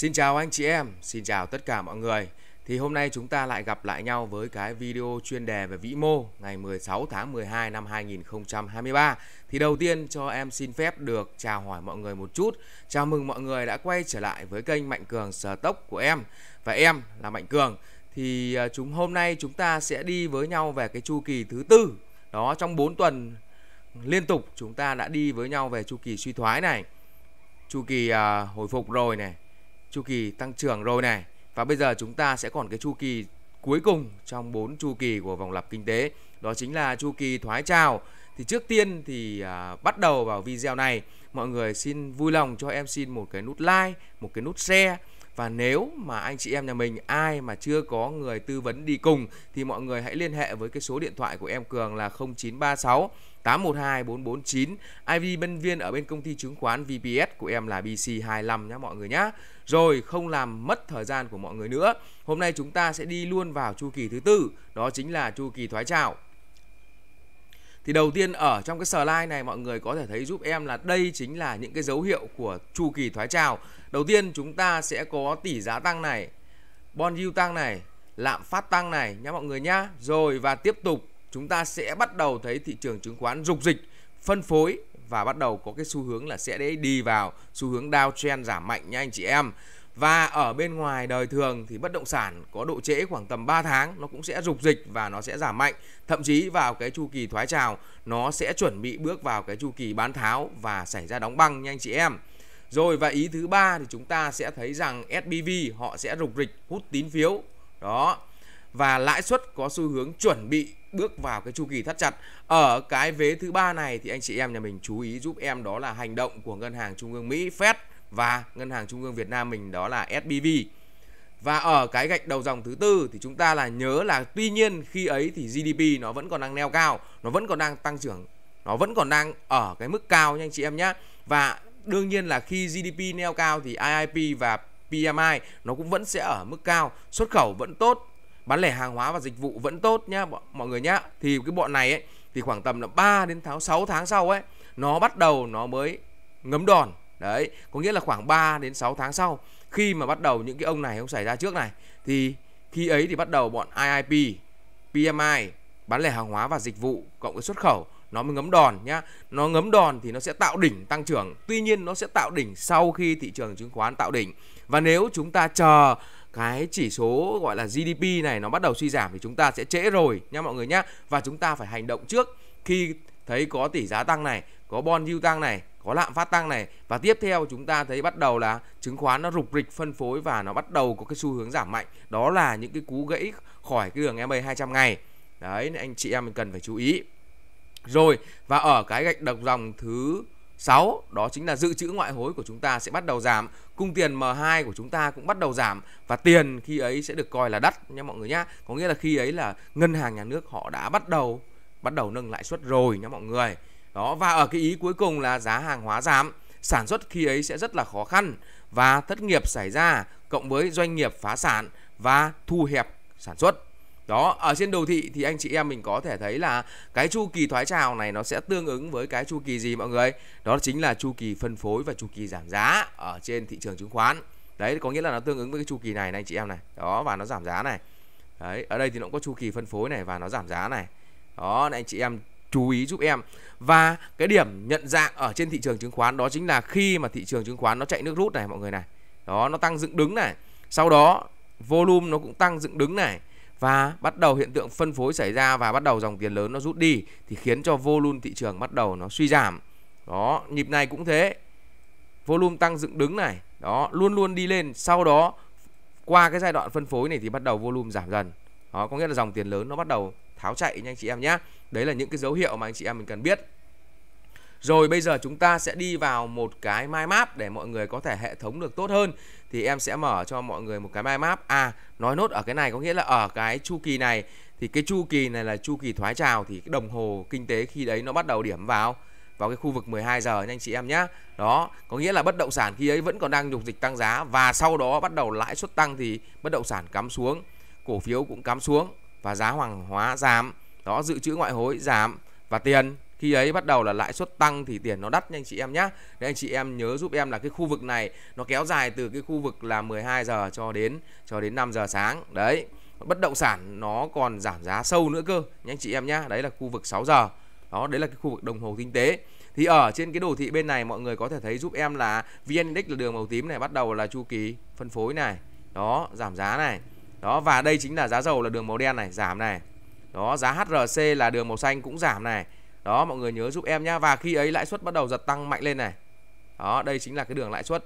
Xin chào anh chị em, xin chào tất cả mọi người. Thì hôm nay chúng ta lại gặp lại nhau với cái video chuyên đề về vĩ mô ngày 16 tháng 12 năm 2023. Thì đầu tiên cho em xin phép được chào hỏi mọi người một chút. Chào mừng mọi người đã quay trở lại với kênh Mạnh Cường Sở Tốc của em. Và em là Mạnh Cường. Thì à, chúng hôm nay chúng ta sẽ đi với nhau về cái chu kỳ thứ tư. Đó trong 4 tuần liên tục chúng ta đã đi với nhau về chu kỳ suy thoái này. Chu kỳ uh, hồi phục rồi này, chu kỳ tăng trưởng rồi này và bây giờ chúng ta sẽ còn cái chu kỳ cuối cùng trong bốn chu kỳ của vòng lặp kinh tế đó chính là chu kỳ thoái trào thì trước tiên thì à, bắt đầu vào video này mọi người xin vui lòng cho em xin một cái nút like một cái nút share và nếu mà anh chị em nhà mình ai mà chưa có người tư vấn đi cùng thì mọi người hãy liên hệ với cái số điện thoại của em Cường là 0936 812449. iv bên viên ở bên công ty chứng khoán VPS của em là BC25 nhá mọi người nhá. Rồi không làm mất thời gian của mọi người nữa. Hôm nay chúng ta sẽ đi luôn vào chu kỳ thứ tư, đó chính là chu kỳ thoái trào. Thì đầu tiên ở trong cái slide này mọi người có thể thấy giúp em là đây chính là những cái dấu hiệu của chu kỳ thoái trào. Đầu tiên chúng ta sẽ có tỷ giá tăng này, bond yield tăng này, lạm phát tăng này nhá mọi người nhá. Rồi và tiếp tục chúng ta sẽ bắt đầu thấy thị trường chứng khoán rục dịch, phân phối và bắt đầu có cái xu hướng là sẽ đi vào xu hướng downtrend giảm mạnh nha anh chị em. Và ở bên ngoài đời thường thì bất động sản có độ trễ khoảng tầm 3 tháng nó cũng sẽ rục dịch và nó sẽ giảm mạnh. Thậm chí vào cái chu kỳ thoái trào nó sẽ chuẩn bị bước vào cái chu kỳ bán tháo và xảy ra đóng băng nha anh chị em. Rồi và ý thứ ba thì chúng ta sẽ thấy rằng SBV họ sẽ rục rịch hút tín phiếu. Đó, và lãi suất có xu hướng chuẩn bị bước vào cái chu kỳ thắt chặt ở cái vế thứ ba này thì anh chị em nhà mình chú ý giúp em đó là hành động của ngân hàng trung ương Mỹ Fed và ngân hàng trung ương Việt Nam mình đó là SBV và ở cái gạch đầu dòng thứ tư thì chúng ta là nhớ là tuy nhiên khi ấy thì GDP nó vẫn còn đang neo cao nó vẫn còn đang tăng trưởng nó vẫn còn đang ở cái mức cao nha anh chị em nhé và đương nhiên là khi GDP neo cao thì IIP và PMI nó cũng vẫn sẽ ở mức cao xuất khẩu vẫn tốt bán lẻ hàng hóa và dịch vụ vẫn tốt nhá mọi người nhá thì cái bọn này ấy thì khoảng tầm là 3 đến tháng 6 tháng sau ấy nó bắt đầu nó mới ngấm đòn đấy có nghĩa là khoảng 3 đến 6 tháng sau khi mà bắt đầu những cái ông này không xảy ra trước này thì khi ấy thì bắt đầu bọn IIP PMI bán lẻ hàng hóa và dịch vụ cộng với xuất khẩu nó mới ngấm đòn nhá nó ngấm đòn thì nó sẽ tạo đỉnh tăng trưởng tuy nhiên nó sẽ tạo đỉnh sau khi thị trường chứng khoán tạo đỉnh và nếu chúng ta chờ cái chỉ số gọi là GDP này nó bắt đầu suy giảm thì chúng ta sẽ trễ rồi nha mọi người nhé và chúng ta phải hành động trước khi thấy có tỷ giá tăng này có bond yield tăng này có lạm phát tăng này và tiếp theo chúng ta thấy bắt đầu là chứng khoán nó rục rịch phân phối và nó bắt đầu có cái xu hướng giảm mạnh đó là những cái cú gãy khỏi cái đường MA 200 ngày đấy anh chị em mình cần phải chú ý rồi và ở cái gạch độc dòng thứ 6 đó chính là dự trữ ngoại hối của chúng ta sẽ bắt đầu giảm, cung tiền M2 của chúng ta cũng bắt đầu giảm và tiền khi ấy sẽ được coi là đắt nha mọi người nhá. Có nghĩa là khi ấy là ngân hàng nhà nước họ đã bắt đầu bắt đầu nâng lãi suất rồi nha mọi người. Đó và ở cái ý cuối cùng là giá hàng hóa giảm, sản xuất khi ấy sẽ rất là khó khăn và thất nghiệp xảy ra cộng với doanh nghiệp phá sản và thu hẹp sản xuất đó ở trên đồ thị thì anh chị em mình có thể thấy là cái chu kỳ thoái trào này nó sẽ tương ứng với cái chu kỳ gì mọi người đó chính là chu kỳ phân phối và chu kỳ giảm giá ở trên thị trường chứng khoán đấy có nghĩa là nó tương ứng với cái chu kỳ này này anh chị em này đó và nó giảm giá này đấy ở đây thì nó cũng có chu kỳ phân phối này và nó giảm giá này đó anh chị em chú ý giúp em và cái điểm nhận dạng ở trên thị trường chứng khoán đó chính là khi mà thị trường chứng khoán nó chạy nước rút này mọi người này đó nó tăng dựng đứng này sau đó volume nó cũng tăng dựng đứng này và bắt đầu hiện tượng phân phối xảy ra và bắt đầu dòng tiền lớn nó rút đi thì khiến cho volume thị trường bắt đầu nó suy giảm đó nhịp này cũng thế volume tăng dựng đứng này đó luôn luôn đi lên sau đó qua cái giai đoạn phân phối này thì bắt đầu volume giảm dần đó có nghĩa là dòng tiền lớn nó bắt đầu tháo chạy nha anh chị em nhé đấy là những cái dấu hiệu mà anh chị em mình cần biết rồi bây giờ chúng ta sẽ đi vào một cái mind map để mọi người có thể hệ thống được tốt hơn. Thì em sẽ mở cho mọi người một cái mind map. À, nói nốt ở cái này có nghĩa là ở cái chu kỳ này thì cái chu kỳ này là chu kỳ thoái trào thì cái đồng hồ kinh tế khi đấy nó bắt đầu điểm vào vào cái khu vực 12 giờ nha anh chị em nhé Đó, có nghĩa là bất động sản khi ấy vẫn còn đang nhục dịch tăng giá và sau đó bắt đầu lãi suất tăng thì bất động sản cắm xuống, cổ phiếu cũng cắm xuống và giá hoàng hóa giảm. Đó, dự trữ ngoại hối giảm và tiền khi ấy bắt đầu là lãi suất tăng thì tiền nó đắt nha anh chị em nhá đấy anh chị em nhớ giúp em là cái khu vực này nó kéo dài từ cái khu vực là 12 giờ cho đến cho đến 5 giờ sáng đấy bất động sản nó còn giảm giá sâu nữa cơ nha anh chị em nhá đấy là khu vực 6 giờ đó đấy là cái khu vực đồng hồ kinh tế thì ở trên cái đồ thị bên này mọi người có thể thấy giúp em là vn index là đường màu tím này bắt đầu là chu kỳ phân phối này đó giảm giá này đó và đây chính là giá dầu là đường màu đen này giảm này đó giá hrc là đường màu xanh cũng giảm này đó mọi người nhớ giúp em nhá và khi ấy lãi suất bắt đầu giật tăng mạnh lên này đó đây chính là cái đường lãi suất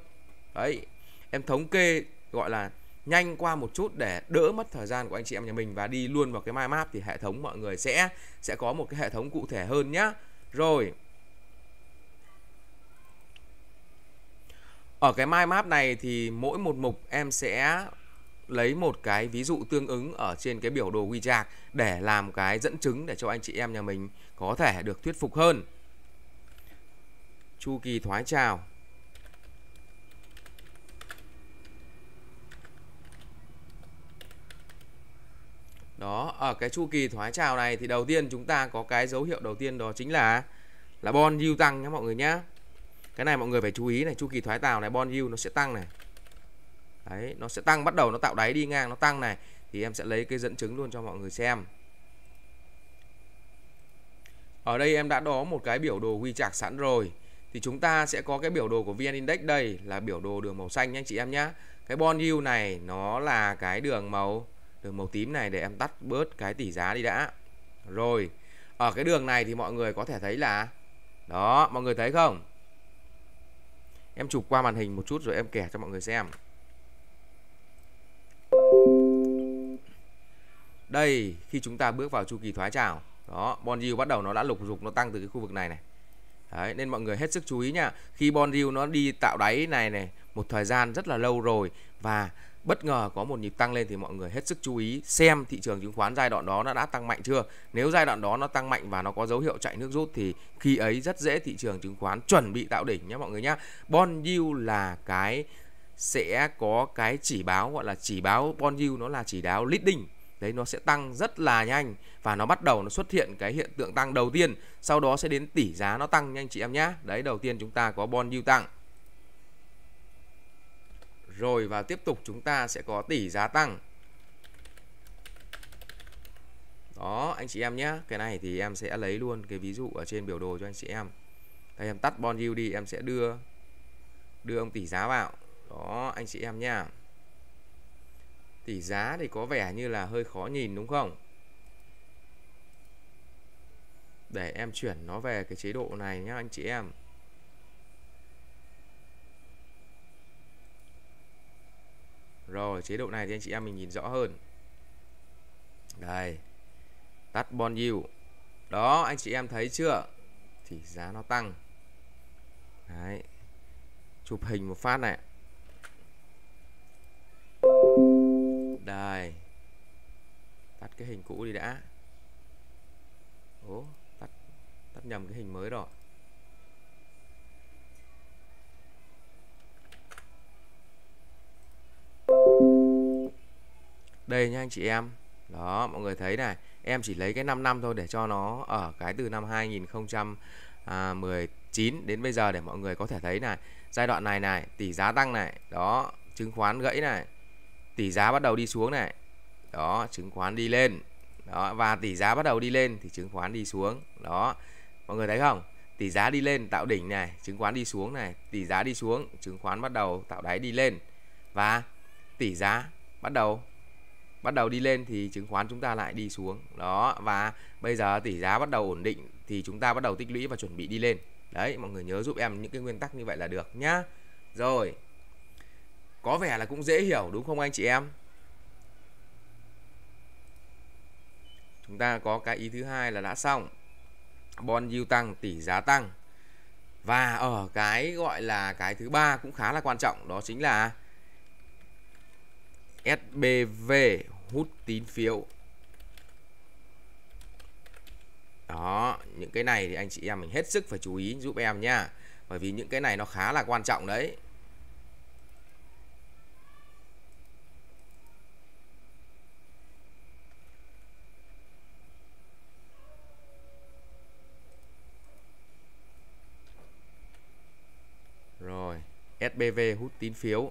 đấy em thống kê gọi là nhanh qua một chút để đỡ mất thời gian của anh chị em nhà mình và đi luôn vào cái mai map thì hệ thống mọi người sẽ sẽ có một cái hệ thống cụ thể hơn nhá rồi ở cái mai map này thì mỗi một mục em sẽ lấy một cái ví dụ tương ứng ở trên cái biểu đồ WeChat để làm cái dẫn chứng để cho anh chị em nhà mình có thể được thuyết phục hơn. Chu kỳ thoái trào Đó, ở cái chu kỳ thoái trào này thì đầu tiên chúng ta có cái dấu hiệu đầu tiên đó chính là là bond yield tăng nhé mọi người nhé. Cái này mọi người phải chú ý này, chu kỳ thoái trào này bond yield nó sẽ tăng này đấy nó sẽ tăng bắt đầu nó tạo đáy đi ngang nó tăng này thì em sẽ lấy cái dẫn chứng luôn cho mọi người xem ở đây em đã có một cái biểu đồ quy chạc sẵn rồi thì chúng ta sẽ có cái biểu đồ của VN Index đây là biểu đồ đường màu xanh nha anh chị em nhá cái bond yield này nó là cái đường màu đường màu tím này để em tắt bớt cái tỷ giá đi đã rồi ở cái đường này thì mọi người có thể thấy là đó mọi người thấy không em chụp qua màn hình một chút rồi em kẻ cho mọi người xem đây khi chúng ta bước vào chu kỳ thoái trào đó bond yield bắt đầu nó đã lục dục nó tăng từ cái khu vực này này Đấy, nên mọi người hết sức chú ý nha khi bond yield nó đi tạo đáy này này một thời gian rất là lâu rồi và bất ngờ có một nhịp tăng lên thì mọi người hết sức chú ý xem thị trường chứng khoán giai đoạn đó nó đã tăng mạnh chưa nếu giai đoạn đó nó tăng mạnh và nó có dấu hiệu chạy nước rút thì khi ấy rất dễ thị trường chứng khoán chuẩn bị tạo đỉnh nhé mọi người nhé bond yield là cái sẽ có cái chỉ báo gọi là chỉ báo bond yield nó là chỉ báo leading đấy nó sẽ tăng rất là nhanh và nó bắt đầu nó xuất hiện cái hiện tượng tăng đầu tiên sau đó sẽ đến tỷ giá nó tăng nhanh chị em nhá đấy đầu tiên chúng ta có bond yield tăng rồi và tiếp tục chúng ta sẽ có tỷ giá tăng đó anh chị em nhé cái này thì em sẽ lấy luôn cái ví dụ ở trên biểu đồ cho anh chị em đây em tắt bond yield đi em sẽ đưa đưa ông tỷ giá vào đó anh chị em nha tỷ giá thì có vẻ như là hơi khó nhìn đúng không để em chuyển nó về cái chế độ này nhá anh chị em rồi chế độ này thì anh chị em mình nhìn rõ hơn đây tắt bon yield đó anh chị em thấy chưa tỷ giá nó tăng đấy chụp hình một phát này đây tắt cái hình cũ đi đã ố tắt tắt nhầm cái hình mới rồi đây nha anh chị em đó mọi người thấy này em chỉ lấy cái 5 năm thôi để cho nó ở cái từ năm 2019 à, đến bây giờ để mọi người có thể thấy này giai đoạn này này tỷ giá tăng này đó chứng khoán gãy này tỷ giá bắt đầu đi xuống này đó chứng khoán đi lên đó và tỷ giá bắt đầu đi lên thì chứng khoán đi xuống đó mọi người thấy không tỷ giá đi lên tạo đỉnh này chứng khoán đi xuống này tỷ giá đi xuống chứng khoán bắt đầu tạo đáy đi lên và tỷ giá bắt đầu bắt đầu đi lên thì chứng khoán chúng ta lại đi xuống đó và bây giờ tỷ giá bắt đầu ổn định thì chúng ta bắt đầu tích lũy và chuẩn bị đi lên đấy mọi người nhớ giúp em những cái nguyên tắc như vậy là được nhá rồi có vẻ là cũng dễ hiểu đúng không anh chị em chúng ta có cái ý thứ hai là đã xong bond yield tăng tỷ giá tăng và ở cái gọi là cái thứ ba cũng khá là quan trọng đó chính là SBV hút tín phiếu đó những cái này thì anh chị em mình hết sức phải chú ý giúp em nha, bởi vì những cái này nó khá là quan trọng đấy SBV hút tín phiếu.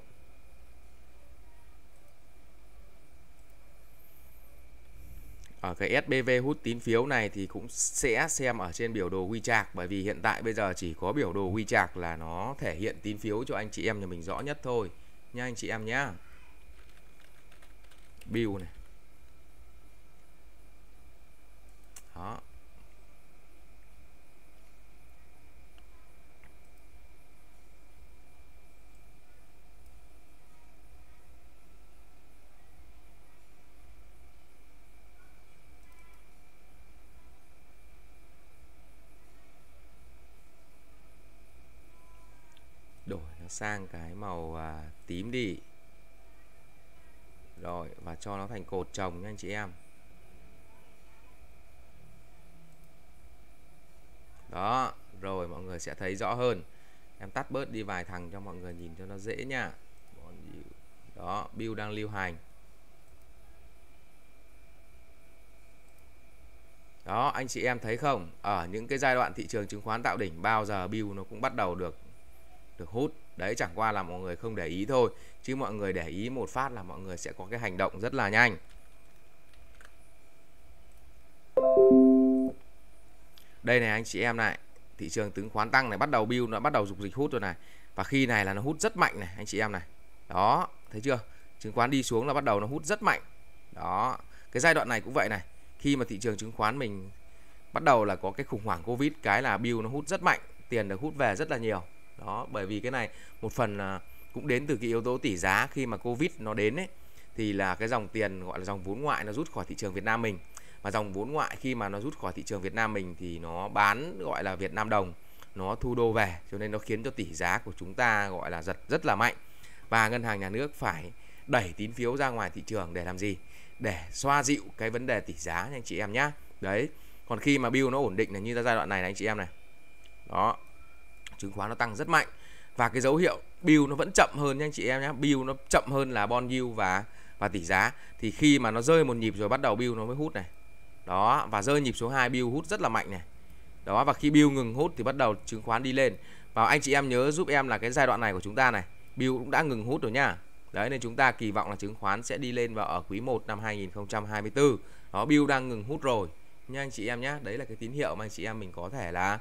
Ở cái SBV hút tín phiếu này thì cũng sẽ xem ở trên biểu đồ trạc bởi vì hiện tại bây giờ chỉ có biểu đồ trạc là nó thể hiện tín phiếu cho anh chị em nhà mình rõ nhất thôi nha anh chị em nhé. Bill này. Đó, nó sang cái màu à, tím đi rồi và cho nó thành cột trồng nha anh chị em đó rồi mọi người sẽ thấy rõ hơn em tắt bớt đi vài thằng cho mọi người nhìn cho nó dễ nha đó build đang lưu hành đó anh chị em thấy không ở những cái giai đoạn thị trường chứng khoán tạo đỉnh bao giờ build nó cũng bắt đầu được được hút đấy chẳng qua là mọi người không để ý thôi chứ mọi người để ý một phát là mọi người sẽ có cái hành động rất là nhanh đây này anh chị em này thị trường chứng khoán tăng này bắt đầu build nó bắt đầu dục dịch hút rồi này và khi này là nó hút rất mạnh này anh chị em này đó thấy chưa chứng khoán đi xuống là bắt đầu nó hút rất mạnh đó cái giai đoạn này cũng vậy này khi mà thị trường chứng khoán mình bắt đầu là có cái khủng hoảng covid cái là bill nó hút rất mạnh tiền được hút về rất là nhiều đó bởi vì cái này một phần là cũng đến từ cái yếu tố tỷ giá khi mà covid nó đến ấy thì là cái dòng tiền gọi là dòng vốn ngoại nó rút khỏi thị trường Việt Nam mình và dòng vốn ngoại khi mà nó rút khỏi thị trường Việt Nam mình thì nó bán gọi là Việt Nam đồng nó thu đô về cho nên nó khiến cho tỷ giá của chúng ta gọi là giật rất là mạnh và ngân hàng nhà nước phải đẩy tín phiếu ra ngoài thị trường để làm gì để xoa dịu cái vấn đề tỷ giá nha anh chị em nhá đấy còn khi mà bill nó ổn định là như ra giai đoạn này là anh chị em này đó chứng khoán nó tăng rất mạnh và cái dấu hiệu bill nó vẫn chậm hơn nha anh chị em nhé bill nó chậm hơn là bond yield và và tỷ giá thì khi mà nó rơi một nhịp rồi bắt đầu bill nó mới hút này đó và rơi nhịp số 2 bill hút rất là mạnh này đó và khi bill ngừng hút thì bắt đầu chứng khoán đi lên và anh chị em nhớ giúp em là cái giai đoạn này của chúng ta này bill cũng đã ngừng hút rồi nhá đấy nên chúng ta kỳ vọng là chứng khoán sẽ đi lên vào ở quý 1 năm 2024 đó bill đang ngừng hút rồi nha anh chị em nhé đấy là cái tín hiệu mà anh chị em mình có thể là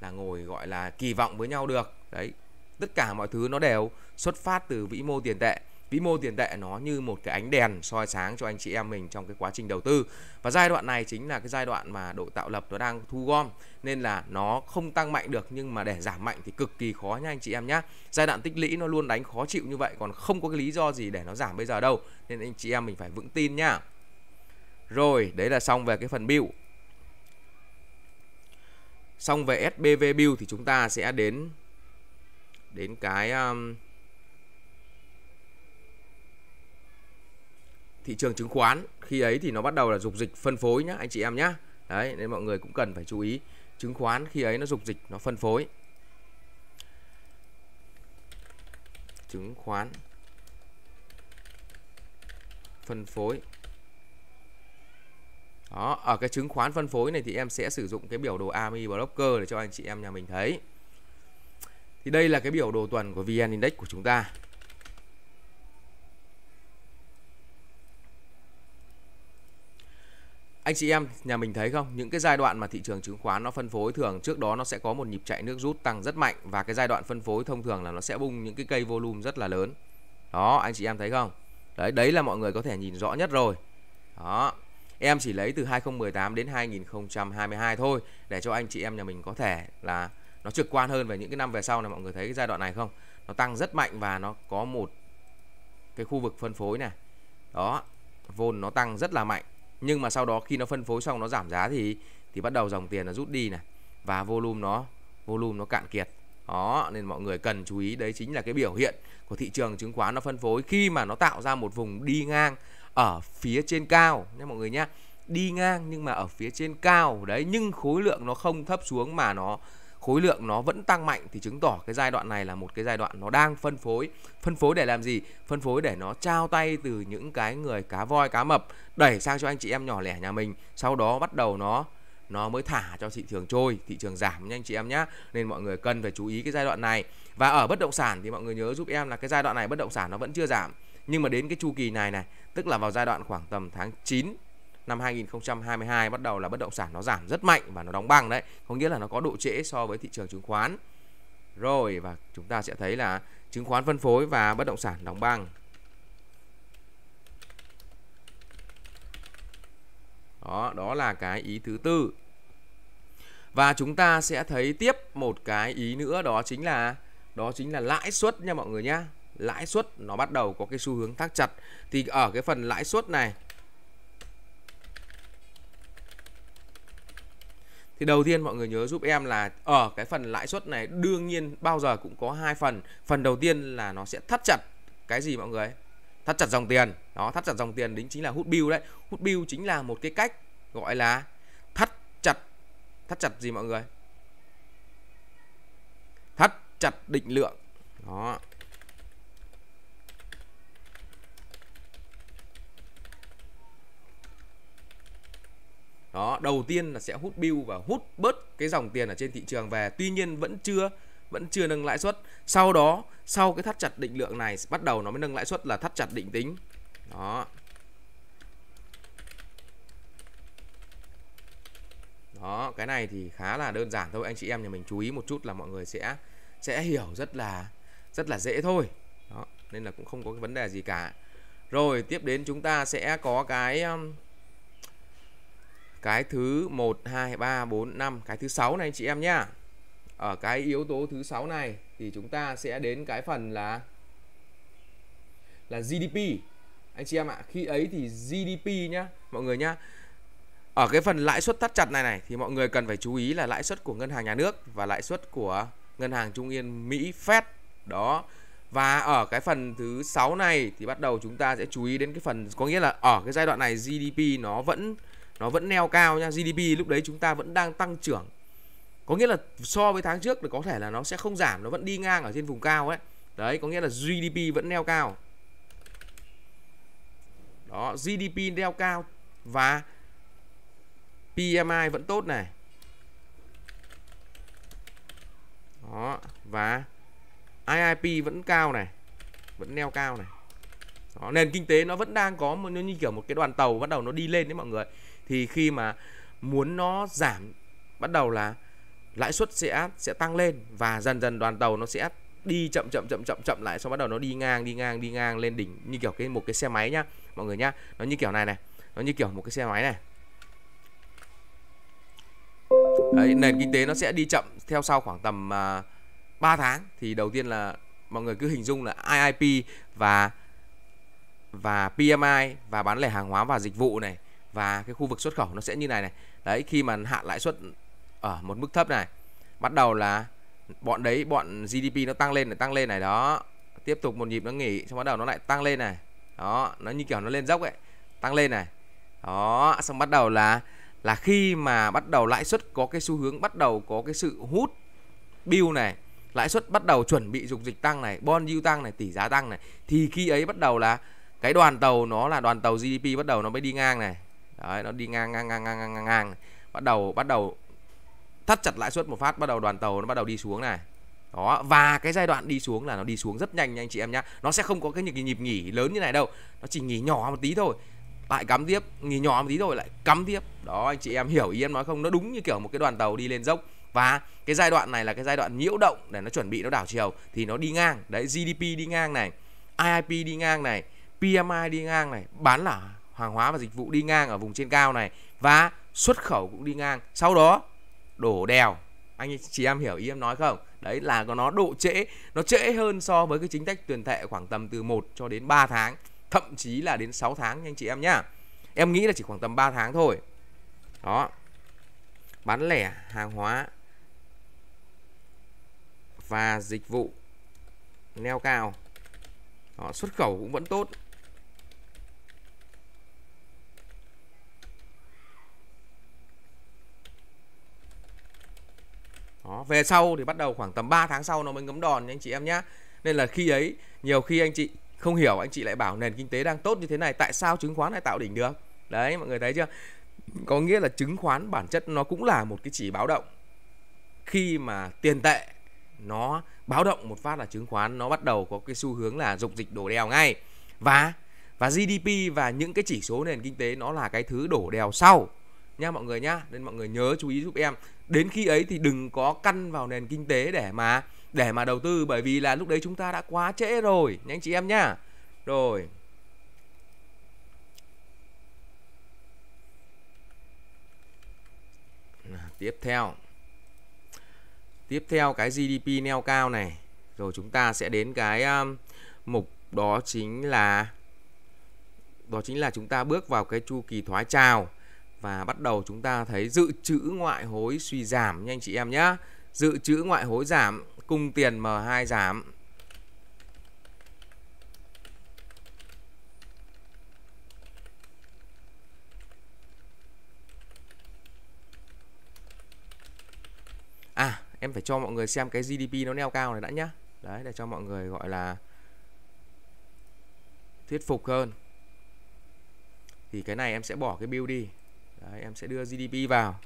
là ngồi gọi là kỳ vọng với nhau được đấy tất cả mọi thứ nó đều xuất phát từ vĩ mô tiền tệ vĩ mô tiền tệ nó như một cái ánh đèn soi sáng cho anh chị em mình trong cái quá trình đầu tư và giai đoạn này chính là cái giai đoạn mà độ tạo lập nó đang thu gom nên là nó không tăng mạnh được nhưng mà để giảm mạnh thì cực kỳ khó nha anh chị em nhé giai đoạn tích lũy nó luôn đánh khó chịu như vậy còn không có cái lý do gì để nó giảm bây giờ đâu nên anh chị em mình phải vững tin nhá rồi đấy là xong về cái phần bill xong về SPV build thì chúng ta sẽ đến đến cái um, thị trường chứng khoán khi ấy thì nó bắt đầu là dục dịch phân phối nhá anh chị em nhá đấy nên mọi người cũng cần phải chú ý chứng khoán khi ấy nó dục dịch nó phân phối chứng khoán phân phối đó ở cái chứng khoán phân phối này thì em sẽ sử dụng cái biểu đồ AMI Broker để cho anh chị em nhà mình thấy thì đây là cái biểu đồ tuần của VN Index của chúng ta anh chị em nhà mình thấy không những cái giai đoạn mà thị trường chứng khoán nó phân phối thường trước đó nó sẽ có một nhịp chạy nước rút tăng rất mạnh và cái giai đoạn phân phối thông thường là nó sẽ bung những cái cây volume rất là lớn đó anh chị em thấy không đấy đấy là mọi người có thể nhìn rõ nhất rồi đó em chỉ lấy từ 2018 đến 2022 thôi để cho anh chị em nhà mình có thể là nó trực quan hơn về những cái năm về sau này mọi người thấy cái giai đoạn này không nó tăng rất mạnh và nó có một cái khu vực phân phối này đó vốn nó tăng rất là mạnh nhưng mà sau đó khi nó phân phối xong nó giảm giá thì thì bắt đầu dòng tiền nó rút đi này và volume nó volume nó cạn kiệt đó nên mọi người cần chú ý đấy chính là cái biểu hiện của thị trường chứng khoán nó phân phối khi mà nó tạo ra một vùng đi ngang ở phía trên cao nha mọi người nhé đi ngang nhưng mà ở phía trên cao đấy nhưng khối lượng nó không thấp xuống mà nó khối lượng nó vẫn tăng mạnh thì chứng tỏ cái giai đoạn này là một cái giai đoạn nó đang phân phối phân phối để làm gì phân phối để nó trao tay từ những cái người cá voi cá mập đẩy sang cho anh chị em nhỏ lẻ nhà mình sau đó bắt đầu nó nó mới thả cho thị trường trôi thị trường giảm nha anh chị em nhé nên mọi người cần phải chú ý cái giai đoạn này và ở bất động sản thì mọi người nhớ giúp em là cái giai đoạn này bất động sản nó vẫn chưa giảm nhưng mà đến cái chu kỳ này này tức là vào giai đoạn khoảng tầm tháng 9 năm 2022 bắt đầu là bất động sản nó giảm rất mạnh và nó đóng băng đấy có nghĩa là nó có độ trễ so với thị trường chứng khoán rồi và chúng ta sẽ thấy là chứng khoán phân phối và bất động sản đóng băng đó đó là cái ý thứ tư và chúng ta sẽ thấy tiếp một cái ý nữa đó chính là đó chính là lãi suất nha mọi người nhé lãi suất nó bắt đầu có cái xu hướng thắt chặt thì ở cái phần lãi suất này thì đầu tiên mọi người nhớ giúp em là ở cái phần lãi suất này đương nhiên bao giờ cũng có hai phần phần đầu tiên là nó sẽ thắt chặt cái gì mọi người thắt chặt dòng tiền đó thắt chặt dòng tiền đính chính là hút bill đấy hút bill chính là một cái cách gọi là thắt chặt thắt chặt gì mọi người thắt chặt định lượng đó đó đầu tiên là sẽ hút bill và hút bớt cái dòng tiền ở trên thị trường về tuy nhiên vẫn chưa vẫn chưa nâng lãi suất sau đó sau cái thắt chặt định lượng này bắt đầu nó mới nâng lãi suất là thắt chặt định tính đó đó cái này thì khá là đơn giản thôi anh chị em nhà mình chú ý một chút là mọi người sẽ sẽ hiểu rất là rất là dễ thôi đó nên là cũng không có cái vấn đề gì cả rồi tiếp đến chúng ta sẽ có cái um, cái thứ 1 2 3 4 5 cái thứ sáu này chị em nhá ở cái yếu tố thứ sáu này thì chúng ta sẽ đến cái phần là là GDP anh chị em ạ khi ấy thì GDP nhá mọi người nhá ở cái phần lãi suất thắt chặt này này thì mọi người cần phải chú ý là lãi suất của ngân hàng nhà nước và lãi suất của ngân hàng trung ương Mỹ Fed đó và ở cái phần thứ sáu này thì bắt đầu chúng ta sẽ chú ý đến cái phần có nghĩa là ở cái giai đoạn này GDP nó vẫn nó vẫn neo cao nha GDP lúc đấy chúng ta vẫn đang tăng trưởng có nghĩa là so với tháng trước thì có thể là nó sẽ không giảm nó vẫn đi ngang ở trên vùng cao ấy đấy có nghĩa là GDP vẫn neo cao đó GDP neo cao và PMI vẫn tốt này đó và IIP vẫn cao này vẫn neo cao này đó, nền kinh tế nó vẫn đang có như kiểu một cái đoàn tàu bắt đầu nó đi lên đấy mọi người thì khi mà muốn nó giảm bắt đầu là lãi suất sẽ sẽ tăng lên và dần dần đoàn tàu nó sẽ đi chậm chậm chậm chậm chậm lại xong bắt đầu nó đi ngang đi ngang đi ngang lên đỉnh như kiểu cái một cái xe máy nhá mọi người nhá nó như kiểu này này nó như kiểu một cái xe máy này Đấy, nền kinh tế nó sẽ đi chậm theo sau khoảng tầm uh, à, 3 tháng thì đầu tiên là mọi người cứ hình dung là IIP và và PMI và bán lẻ hàng hóa và dịch vụ này và cái khu vực xuất khẩu nó sẽ như này này đấy khi mà hạ lãi suất ở một mức thấp này bắt đầu là bọn đấy bọn GDP nó tăng lên này tăng lên này đó tiếp tục một nhịp nó nghỉ xong bắt đầu nó lại tăng lên này đó nó như kiểu nó lên dốc ấy tăng lên này đó xong bắt đầu là là khi mà bắt đầu lãi suất có cái xu hướng bắt đầu có cái sự hút bill này lãi suất bắt đầu chuẩn bị dục dịch tăng này bond yield tăng này tỷ giá tăng này thì khi ấy bắt đầu là cái đoàn tàu nó là đoàn tàu GDP bắt đầu nó mới đi ngang này đấy nó đi ngang ngang ngang ngang ngang ngang bắt đầu bắt đầu thắt chặt lãi suất một phát bắt đầu đoàn tàu nó bắt đầu đi xuống này đó và cái giai đoạn đi xuống là nó đi xuống rất nhanh nha anh chị em nhá nó sẽ không có cái nhịp nghỉ lớn như này đâu nó chỉ nghỉ nhỏ một tí thôi lại cắm tiếp nghỉ nhỏ một tí thôi lại cắm tiếp đó anh chị em hiểu ý em nói không nó đúng như kiểu một cái đoàn tàu đi lên dốc và cái giai đoạn này là cái giai đoạn nhiễu động để nó chuẩn bị nó đảo chiều thì nó đi ngang đấy GDP đi ngang này IIP đi ngang này PMI đi ngang này bán là hàng hóa và dịch vụ đi ngang ở vùng trên cao này và xuất khẩu cũng đi ngang sau đó đổ đèo anh chị em hiểu ý em nói không đấy là nó độ trễ nó trễ hơn so với cái chính sách tiền tệ khoảng tầm từ 1 cho đến 3 tháng thậm chí là đến 6 tháng nha anh chị em nhá em nghĩ là chỉ khoảng tầm 3 tháng thôi đó bán lẻ hàng hóa và dịch vụ neo cao đó, xuất khẩu cũng vẫn tốt Đó. về sau thì bắt đầu khoảng tầm 3 tháng sau nó mới ngấm đòn nha anh chị em nhé nên là khi ấy nhiều khi anh chị không hiểu anh chị lại bảo nền kinh tế đang tốt như thế này tại sao chứng khoán lại tạo đỉnh được đấy mọi người thấy chưa có nghĩa là chứng khoán bản chất nó cũng là một cái chỉ báo động khi mà tiền tệ nó báo động một phát là chứng khoán nó bắt đầu có cái xu hướng là dục dịch đổ đèo ngay và và GDP và những cái chỉ số nền kinh tế nó là cái thứ đổ đèo sau nha mọi người nhá nên mọi người nhớ chú ý giúp em đến khi ấy thì đừng có căn vào nền kinh tế để mà để mà đầu tư bởi vì là lúc đấy chúng ta đã quá trễ rồi nhé anh chị em nhá rồi à, tiếp theo tiếp theo cái GDP neo cao này rồi chúng ta sẽ đến cái um, mục đó chính là đó chính là chúng ta bước vào cái chu kỳ thoái trào và bắt đầu chúng ta thấy dự trữ ngoại hối suy giảm nha anh chị em nhé dự trữ ngoại hối giảm cung tiền M2 giảm À em phải cho mọi người xem cái GDP nó neo cao này đã nhá Đấy để cho mọi người gọi là Thuyết phục hơn Thì cái này em sẽ bỏ cái build đi Đấy, em sẽ đưa GDP vào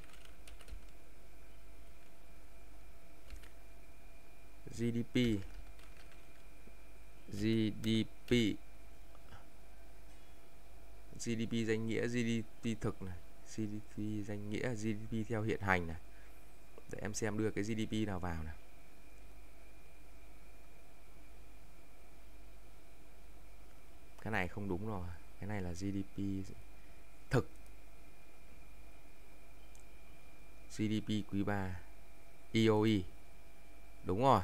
GDP GDP GDP danh nghĩa GDP thực này GDP danh nghĩa GDP theo hiện hành này để em xem đưa cái GDP nào vào này cái này không đúng rồi cái này là GDP GDP quý 3 EOE đúng rồi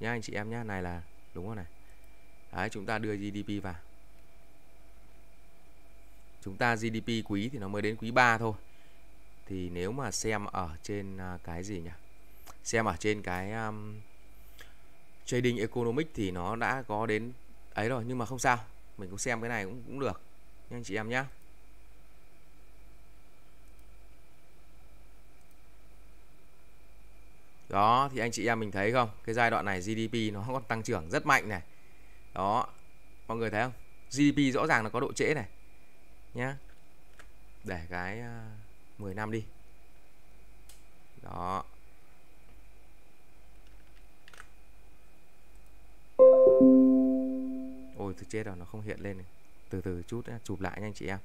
nhá anh chị em nhá này là đúng rồi này đấy chúng ta đưa GDP vào chúng ta GDP quý thì nó mới đến quý 3 thôi thì nếu mà xem ở trên à, cái gì nhỉ xem ở trên cái um, trading economic thì nó đã có đến ấy rồi nhưng mà không sao mình cũng xem cái này cũng cũng được nha anh chị em nhé đó thì anh chị em mình thấy không cái giai đoạn này GDP nó còn tăng trưởng rất mạnh này đó mọi người thấy không GDP rõ ràng là có độ trễ này nhé để cái 10 à, năm đi đó ôi thực chết rồi nó không hiện lên này. từ từ chút chụp lại nha anh chị em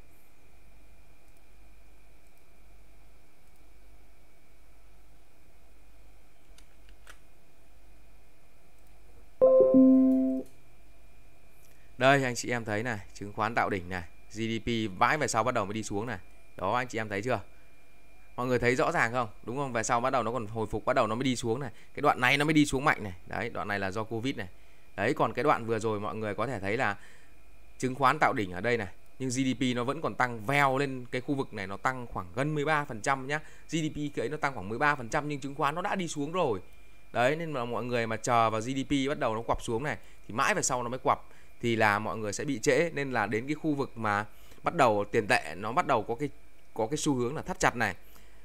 đây anh chị em thấy này chứng khoán tạo đỉnh này GDP vãi về sau bắt đầu mới đi xuống này đó anh chị em thấy chưa mọi người thấy rõ ràng không đúng không về sau bắt đầu nó còn hồi phục bắt đầu nó mới đi xuống này cái đoạn này nó mới đi xuống mạnh này đấy đoạn này là do covid này đấy còn cái đoạn vừa rồi mọi người có thể thấy là chứng khoán tạo đỉnh ở đây này nhưng GDP nó vẫn còn tăng veo lên cái khu vực này nó tăng khoảng gần 13% nhá. GDP ấy nó tăng khoảng 13% nhưng chứng khoán nó đã đi xuống rồi. Đấy nên mà mọi người mà chờ vào GDP bắt đầu nó quặp xuống này thì mãi về sau nó mới quặp thì là mọi người sẽ bị trễ nên là đến cái khu vực mà bắt đầu tiền tệ nó bắt đầu có cái có cái xu hướng là thắt chặt này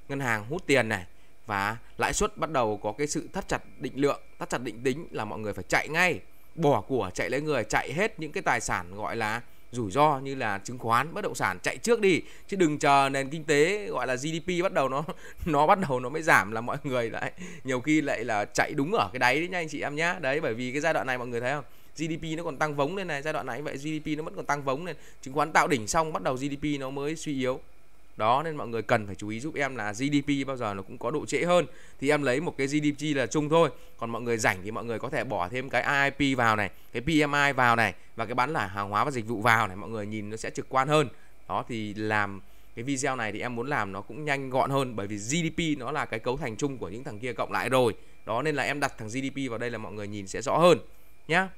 ngân hàng hút tiền này và lãi suất bắt đầu có cái sự thắt chặt định lượng thắt chặt định tính là mọi người phải chạy ngay bỏ của chạy lấy người chạy hết những cái tài sản gọi là rủi ro như là chứng khoán bất động sản chạy trước đi chứ đừng chờ nền kinh tế gọi là GDP bắt đầu nó nó bắt đầu nó mới giảm là mọi người lại nhiều khi lại là chạy đúng ở cái đáy đấy nha anh chị em nhá đấy bởi vì cái giai đoạn này mọi người thấy không GDP nó còn tăng vống lên này giai đoạn này vậy GDP nó vẫn còn tăng vống lên chứng khoán tạo đỉnh xong bắt đầu GDP nó mới suy yếu đó nên mọi người cần phải chú ý giúp em là GDP bao giờ nó cũng có độ trễ hơn thì em lấy một cái GDP là chung thôi còn mọi người rảnh thì mọi người có thể bỏ thêm cái IIP vào này cái PMI vào này và cái bán là hàng hóa và dịch vụ vào này mọi người nhìn nó sẽ trực quan hơn đó thì làm cái video này thì em muốn làm nó cũng nhanh gọn hơn bởi vì GDP nó là cái cấu thành chung của những thằng kia cộng lại rồi đó nên là em đặt thằng GDP vào đây là mọi người nhìn sẽ rõ hơn nhá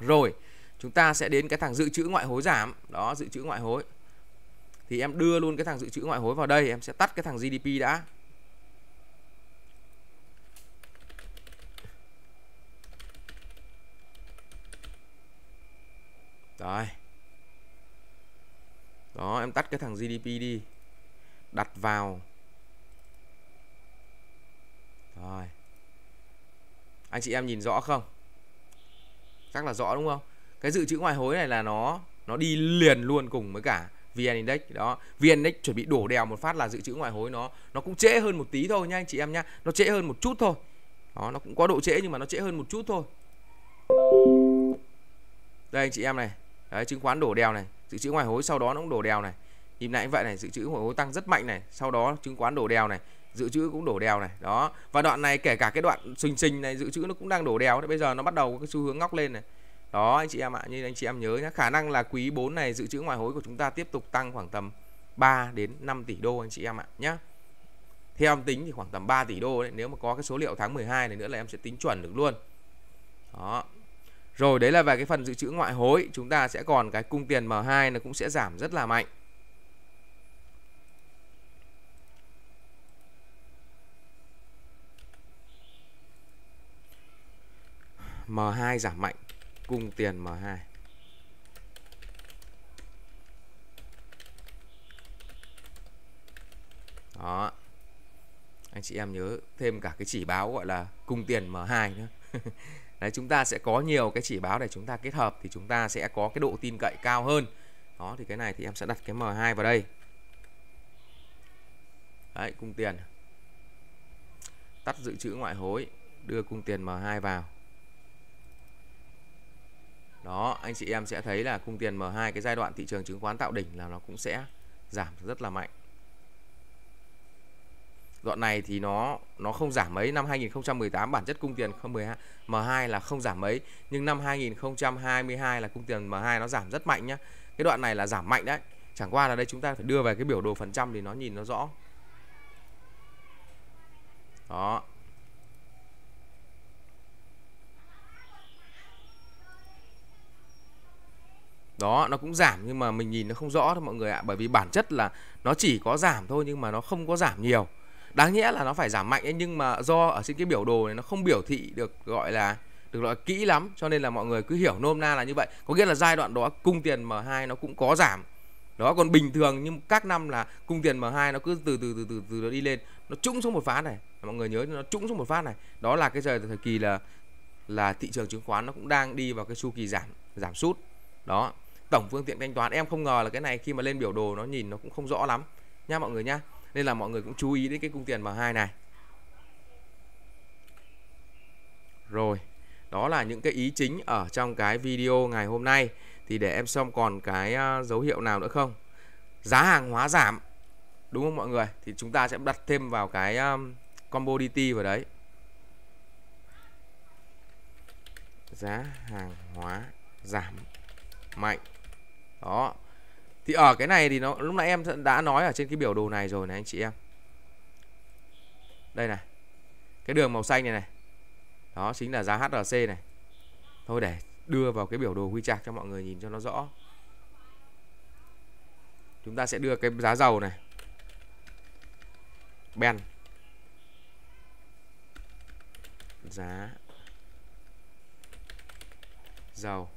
rồi chúng ta sẽ đến cái thằng dự trữ ngoại hối giảm đó dự trữ ngoại hối thì em đưa luôn cái thằng dự trữ ngoại hối vào đây em sẽ tắt cái thằng GDP đã rồi đó em tắt cái thằng GDP đi đặt vào rồi anh chị em nhìn rõ không chắc là rõ đúng không cái dự trữ ngoại hối này là nó nó đi liền luôn cùng với cả VN Index đó VN Index chuẩn bị đổ đèo một phát là dự trữ ngoại hối nó nó cũng trễ hơn một tí thôi nha anh chị em nhá nó trễ hơn một chút thôi đó nó cũng có độ trễ nhưng mà nó trễ hơn một chút thôi đây anh chị em này đấy chứng khoán đổ đèo này dự trữ ngoại hối sau đó nó cũng đổ đèo này nhìn lại cũng vậy này dự trữ ngoại hối tăng rất mạnh này sau đó chứng khoán đổ đèo này dự trữ cũng đổ đèo này đó và đoạn này kể cả cái đoạn sình sình này dự trữ nó cũng đang đổ đèo đấy bây giờ nó bắt đầu có cái xu hướng ngóc lên này đó anh chị em ạ như anh chị em nhớ nhé khả năng là quý 4 này dự trữ ngoại hối của chúng ta tiếp tục tăng khoảng tầm 3 đến 5 tỷ đô anh chị em ạ nhé theo em tính thì khoảng tầm 3 tỷ đô đấy nếu mà có cái số liệu tháng 12 này nữa là em sẽ tính chuẩn được luôn đó rồi đấy là về cái phần dự trữ ngoại hối chúng ta sẽ còn cái cung tiền M2 nó cũng sẽ giảm rất là mạnh M2 giảm mạnh cung tiền M2 đó anh chị em nhớ thêm cả cái chỉ báo gọi là cung tiền M2 nhé đấy chúng ta sẽ có nhiều cái chỉ báo để chúng ta kết hợp thì chúng ta sẽ có cái độ tin cậy cao hơn đó thì cái này thì em sẽ đặt cái M2 vào đây đấy cung tiền tắt dự trữ ngoại hối đưa cung tiền M2 vào đó anh chị em sẽ thấy là cung tiền M2 cái giai đoạn thị trường chứng khoán tạo đỉnh là nó cũng sẽ giảm rất là mạnh đoạn này thì nó nó không giảm mấy năm 2018 bản chất cung tiền không 12 M2 là không giảm mấy nhưng năm 2022 là cung tiền M2 nó giảm rất mạnh nhá cái đoạn này là giảm mạnh đấy chẳng qua là đây chúng ta phải đưa về cái biểu đồ phần trăm thì nó nhìn nó rõ đó đó nó cũng giảm nhưng mà mình nhìn nó không rõ thôi mọi người ạ bởi vì bản chất là nó chỉ có giảm thôi nhưng mà nó không có giảm nhiều đáng nghĩa là nó phải giảm mạnh ấy, nhưng mà do ở trên cái biểu đồ này nó không biểu thị được gọi là được gọi là kỹ lắm cho nên là mọi người cứ hiểu nôm na là như vậy có nghĩa là giai đoạn đó cung tiền M2 nó cũng có giảm đó còn bình thường nhưng các năm là cung tiền M2 nó cứ từ từ từ từ từ nó đi lên nó trũng xuống một phát này mọi người nhớ nó trũng xuống một phát này đó là cái thời thời kỳ là là thị trường chứng khoán nó cũng đang đi vào cái chu kỳ giảm giảm sút đó tổng phương tiện thanh toán em không ngờ là cái này khi mà lên biểu đồ nó nhìn nó cũng không rõ lắm nha mọi người nhá nên là mọi người cũng chú ý đến cái cung tiền M2 này rồi đó là những cái ý chính ở trong cái video ngày hôm nay thì để em xem còn cái à, dấu hiệu nào nữa không giá hàng hóa giảm đúng không mọi người thì chúng ta sẽ đặt thêm vào cái à, combo DT vào đấy giá hàng hóa giảm mạnh đó thì ở cái này thì nó lúc nãy em đã nói ở trên cái biểu đồ này rồi này anh chị em đây này cái đường màu xanh này này đó chính là giá HRC này thôi để đưa vào cái biểu đồ quy trạc cho mọi người nhìn cho nó rõ chúng ta sẽ đưa cái giá dầu này ben giá dầu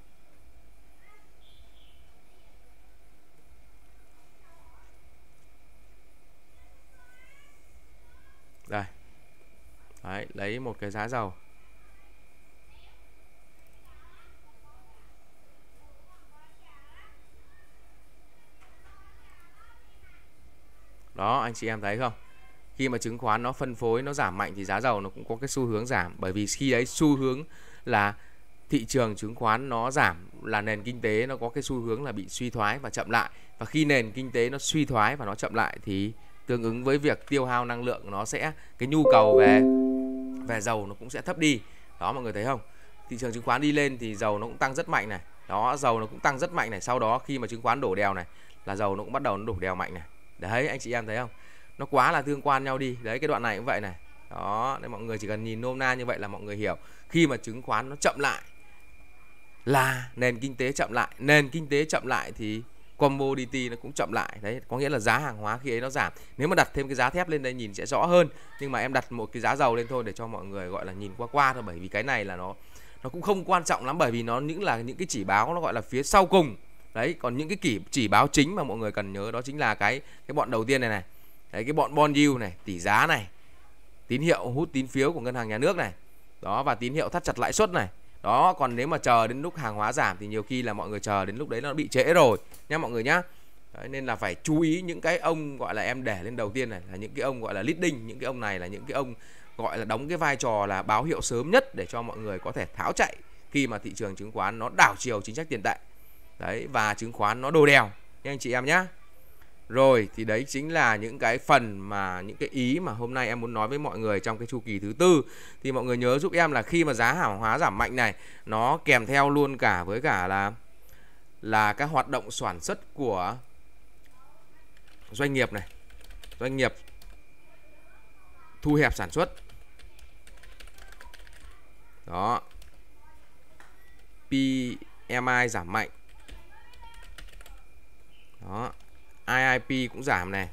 Đấy, lấy một cái giá dầu Đó anh chị em thấy không Khi mà chứng khoán nó phân phối nó giảm mạnh Thì giá dầu nó cũng có cái xu hướng giảm Bởi vì khi đấy xu hướng là thị trường chứng khoán nó giảm là nền kinh tế nó có cái xu hướng là bị suy thoái và chậm lại và khi nền kinh tế nó suy thoái và nó chậm lại thì tương ứng với việc tiêu hao năng lượng nó sẽ cái nhu cầu về về dầu nó cũng sẽ thấp đi đó mọi người thấy không thị trường chứng khoán đi lên thì dầu nó cũng tăng rất mạnh này đó dầu nó cũng tăng rất mạnh này sau đó khi mà chứng khoán đổ đèo này là dầu nó cũng bắt đầu nó đổ đèo mạnh này đấy anh chị em thấy không nó quá là tương quan nhau đi đấy cái đoạn này cũng vậy này đó nên mọi người chỉ cần nhìn nôm na như vậy là mọi người hiểu khi mà chứng khoán nó chậm lại là nền kinh tế chậm lại nền kinh tế chậm lại thì commodity nó cũng chậm lại đấy có nghĩa là giá hàng hóa khi ấy nó giảm nếu mà đặt thêm cái giá thép lên đây nhìn sẽ rõ hơn nhưng mà em đặt một cái giá dầu lên thôi để cho mọi người gọi là nhìn qua qua thôi bởi vì cái này là nó nó cũng không quan trọng lắm bởi vì nó những là những cái chỉ báo nó gọi là phía sau cùng đấy còn những cái kỷ chỉ báo chính mà mọi người cần nhớ đó chính là cái cái bọn đầu tiên này này đấy cái bọn bond yield này tỷ giá này tín hiệu hút tín phiếu của ngân hàng nhà nước này đó và tín hiệu thắt chặt lãi suất này đó còn nếu mà chờ đến lúc hàng hóa giảm thì nhiều khi là mọi người chờ đến lúc đấy nó bị trễ rồi nha mọi người nhá đấy, nên là phải chú ý những cái ông gọi là em để lên đầu tiên này là những cái ông gọi là leading những cái ông này là những cái ông gọi là đóng cái vai trò là báo hiệu sớm nhất để cho mọi người có thể tháo chạy khi mà thị trường chứng khoán nó đảo chiều chính sách tiền tệ đấy và chứng khoán nó đồ đèo nha anh chị em nhé rồi thì đấy chính là những cái phần mà những cái ý mà hôm nay em muốn nói với mọi người trong cái chu kỳ thứ tư. Thì mọi người nhớ giúp em là khi mà giá hàng hóa giảm mạnh này nó kèm theo luôn cả với cả là là các hoạt động sản xuất của doanh nghiệp này. Doanh nghiệp thu hẹp sản xuất. Đó. PMI giảm mạnh. Đó IIP cũng giảm này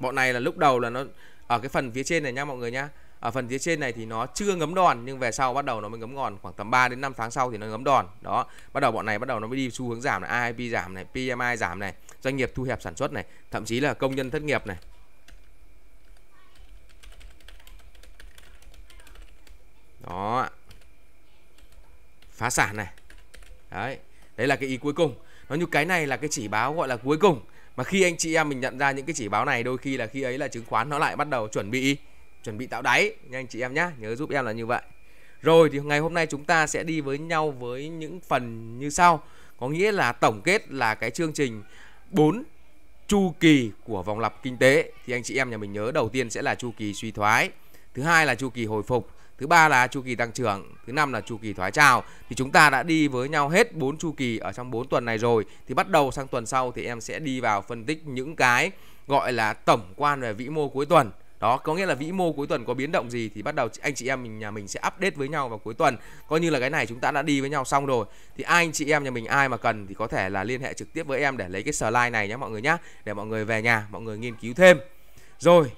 bọn này là lúc đầu là nó ở cái phần phía trên này nha mọi người nhá ở phần phía trên này thì nó chưa ngấm đòn nhưng về sau bắt đầu nó mới ngấm đòn khoảng tầm 3 đến 5 tháng sau thì nó ngấm đòn đó bắt đầu bọn này bắt đầu nó mới đi xu hướng giảm này IIP giảm này PMI giảm này doanh nghiệp thu hẹp sản xuất này thậm chí là công nhân thất nghiệp này đó phá sản này đấy đấy là cái ý cuối cùng nó như cái này là cái chỉ báo gọi là cuối cùng mà khi anh chị em mình nhận ra những cái chỉ báo này đôi khi là khi ấy là chứng khoán nó lại bắt đầu chuẩn bị chuẩn bị tạo đáy nha anh chị em nhé nhớ giúp em là như vậy rồi thì ngày hôm nay chúng ta sẽ đi với nhau với những phần như sau có nghĩa là tổng kết là cái chương trình 4 chu kỳ của vòng lặp kinh tế thì anh chị em nhà mình nhớ đầu tiên sẽ là chu kỳ suy thoái thứ hai là chu kỳ hồi phục thứ ba là chu kỳ tăng trưởng, thứ năm là chu kỳ thoái trào. Thì chúng ta đã đi với nhau hết bốn chu kỳ ở trong 4 tuần này rồi thì bắt đầu sang tuần sau thì em sẽ đi vào phân tích những cái gọi là tổng quan về vĩ mô cuối tuần đó có nghĩa là vĩ mô cuối tuần có biến động gì thì bắt đầu anh chị em mình nhà mình sẽ update với nhau vào cuối tuần coi như là cái này chúng ta đã đi với nhau xong rồi thì ai anh chị em nhà mình ai mà cần thì có thể là liên hệ trực tiếp với em để lấy cái slide này nhé mọi người nhé để mọi người về nhà mọi người nghiên cứu thêm rồi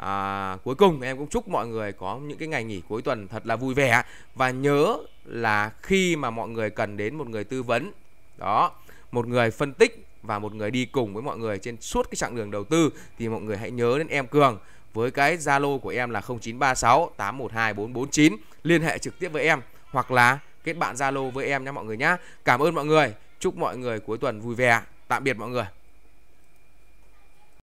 à, cuối cùng em cũng chúc mọi người có những cái ngày nghỉ cuối tuần thật là vui vẻ và nhớ là khi mà mọi người cần đến một người tư vấn đó một người phân tích và một người đi cùng với mọi người trên suốt cái chặng đường đầu tư thì mọi người hãy nhớ đến em Cường với cái Zalo của em là 0936 812 liên hệ trực tiếp với em hoặc là kết bạn Zalo với em nha mọi người nhé. Cảm ơn mọi người, chúc mọi người cuối tuần vui vẻ. Tạm biệt mọi người.